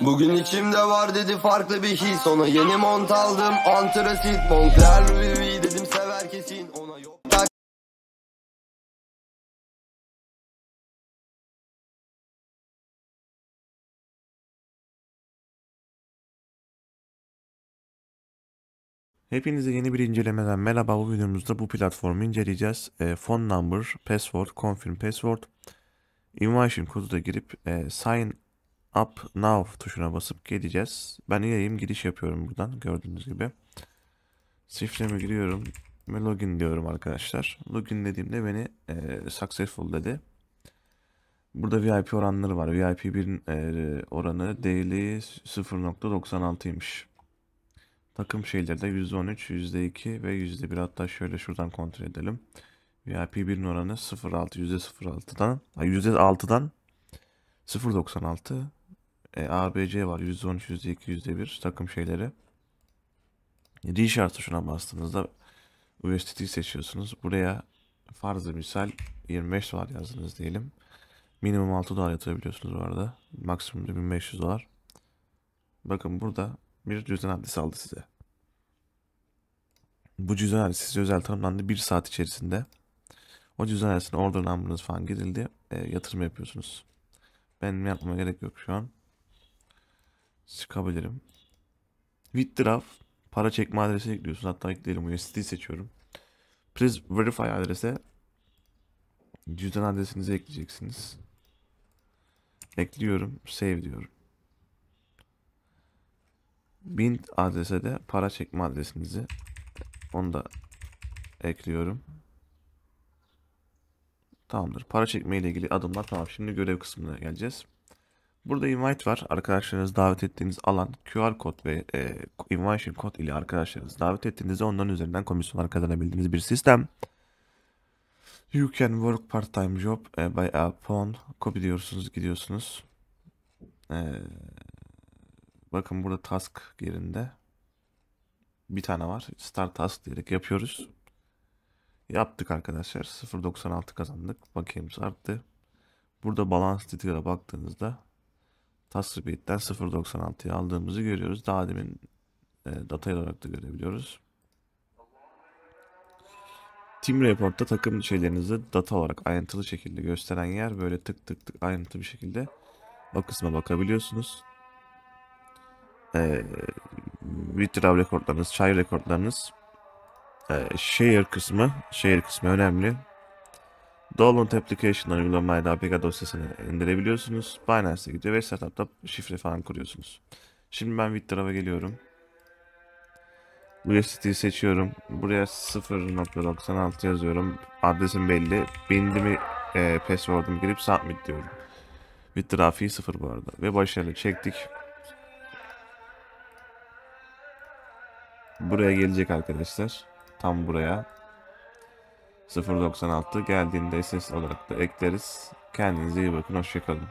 Bugün içimde var dedi farklı bir his şey. Ona yeni mont aldım antrasit Montler dedim sever kesin Ona yok Hepinize yeni bir incelemeden merhaba. Bu videomuzda bu platformu inceleyeceğiz. E, phone number, password, confirm password, invitation kodu da girip e, sign Up Now tuşuna basıp gideceğiz. Ben yayım giriş yapıyorum buradan gördüğünüz gibi. Şifremi giriyorum ve login diyorum arkadaşlar. Login dediğimde beni e, successful dedi. Burada VIP oranları var. VIP 1'in e, oranı daily 0.96'ymış. Takım şeylerde %13, %2 ve %1 hatta şöyle şuradan kontrol edelim. VIP 1'in oranı 0.6, %06'dan, %6'dan 0.96 e, ABC var. %13, %2, %1 takım şeyleri. Reshare tuşuna bastığınızda USDT seçiyorsunuz. Buraya farzı misal 25 dolar yazdınız diyelim. Minimum 6 dolar yatırabiliyorsunuz bu arada. Maksimum 1500 dolar. Bakın burada bir cüzdan adresi aldı size. Bu cüzdan adresi size özel tanımlandı. Bir saat içerisinde o cüzdan adresine order number'ınız falan girildi. E, yatırım yapıyorsunuz. Benim yapmama gerek yok şu an. Sıkabilirim. Withdraw para çekme adresi ekliyorsun. Hatta ekleyelim USD seçiyorum. Please verify adrese cüzdan adresinizi ekleyeceksiniz. Ekliyorum. Save diyorum. Bint adrese de para çekme adresinizi onu da ekliyorum. Tamamdır. Para çekme ile ilgili adımlar tamam. Şimdi görev kısmına geleceğiz. Burada invite var. Arkadaşlarınız davet ettiğiniz alan QR kod ve e, invitation kod ile arkadaşlarınız davet ettiğinizde onların üzerinden komisyonlar kazanabildiğiniz bir sistem. You can work part time job e, by a phone. Copy diyorsunuz gidiyorsunuz. E, bakın burada task yerinde. Bir tane var. Start task diyerek yapıyoruz. Yaptık arkadaşlar. 0.96 kazandık. Bakayım arttı. Burada balance titre baktığınızda Tasribiyet'ten 0.96'ya aldığımızı görüyoruz. Daha demin e, data olarak da görebiliyoruz. Team Report'ta takım şeylerinizi data olarak ayrıntılı şekilde gösteren yer böyle tık tık tık ayrıntılı bir şekilde o kısma bakabiliyorsunuz. Ee, Withdraw rekorlarınız, çay rekorlarınız, e, share kısmı, share kısmı önemli. Download Application'dan uygulamayla APK dosyasını indirebiliyorsunuz. Binance'e gidiyor ve setup'ta şifre falan kuruyorsunuz. Şimdi ben Withdraw'a geliyorum. USDT'yi seçiyorum. Buraya 0.96 yazıyorum. Adresim belli. Bindimi e, password'umu girip submit diyorum. Withdraw fee 0 bu arada. Ve başarılı çektik. Buraya gelecek arkadaşlar. Tam buraya. 0.96 geldiğinde ses olarak da ekleriz. Kendinize iyi bakın. Hoşçakalın.